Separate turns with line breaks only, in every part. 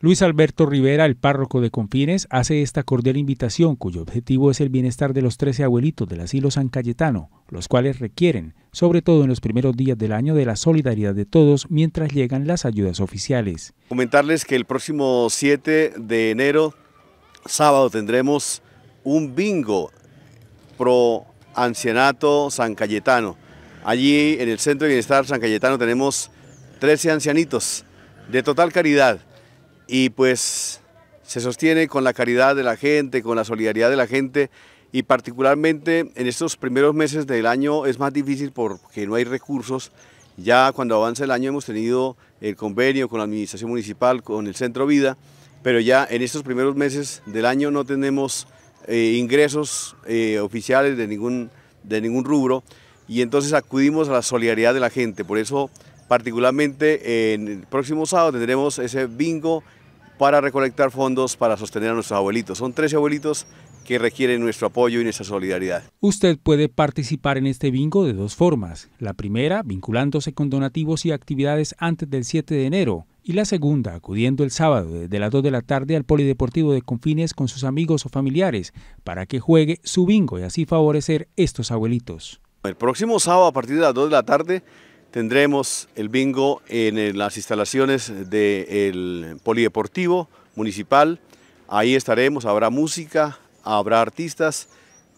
Luis Alberto Rivera, el párroco de Confines, hace esta cordial invitación cuyo objetivo es el bienestar de los 13 abuelitos del asilo San Cayetano, los cuales requieren, sobre todo en los primeros días del año, de la solidaridad de todos mientras llegan las ayudas oficiales.
Comentarles que el próximo 7 de enero, sábado, tendremos un bingo pro ancianato San Cayetano. Allí en el Centro de Bienestar San Cayetano tenemos 13 ancianitos de total caridad y pues se sostiene con la caridad de la gente, con la solidaridad de la gente y particularmente en estos primeros meses del año es más difícil porque no hay recursos. Ya cuando avanza el año hemos tenido el convenio con la administración municipal, con el Centro Vida, pero ya en estos primeros meses del año no tenemos eh, ingresos eh, oficiales de ningún, de ningún rubro y entonces acudimos a la solidaridad de la gente. Por eso particularmente en el próximo sábado tendremos ese bingo para recolectar fondos para sostener a nuestros abuelitos. Son 13 abuelitos que requieren nuestro apoyo y nuestra solidaridad.
Usted puede participar en este bingo de dos formas. La primera, vinculándose con donativos y actividades antes del 7 de enero. Y la segunda, acudiendo el sábado desde las 2 de la tarde al Polideportivo de Confines con sus amigos o familiares para que juegue su bingo y así favorecer estos abuelitos. El
próximo sábado a partir de las 2 de la tarde Tendremos el bingo en eh, las instalaciones del Polideportivo Municipal. Ahí estaremos, habrá música, habrá artistas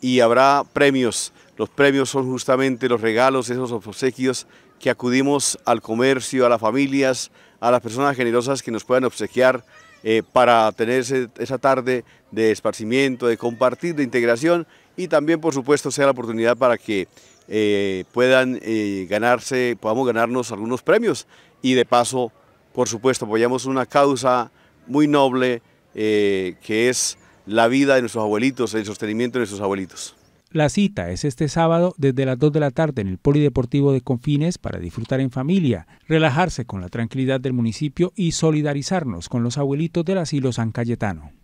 y habrá premios. Los premios son justamente los regalos, esos obsequios que acudimos al comercio, a las familias, a las personas generosas que nos puedan obsequiar eh, para tener esa tarde de esparcimiento, de compartir, de integración y también por supuesto sea la oportunidad para que eh, puedan eh, ganarse, podamos ganarnos algunos premios y de paso, por supuesto, apoyamos una causa muy noble eh, que es la vida de nuestros abuelitos, el sostenimiento de nuestros abuelitos.
La cita es este sábado desde las 2 de la tarde en el Polideportivo de Confines para disfrutar en familia, relajarse con la tranquilidad del municipio y solidarizarnos con los abuelitos del asilo San Cayetano.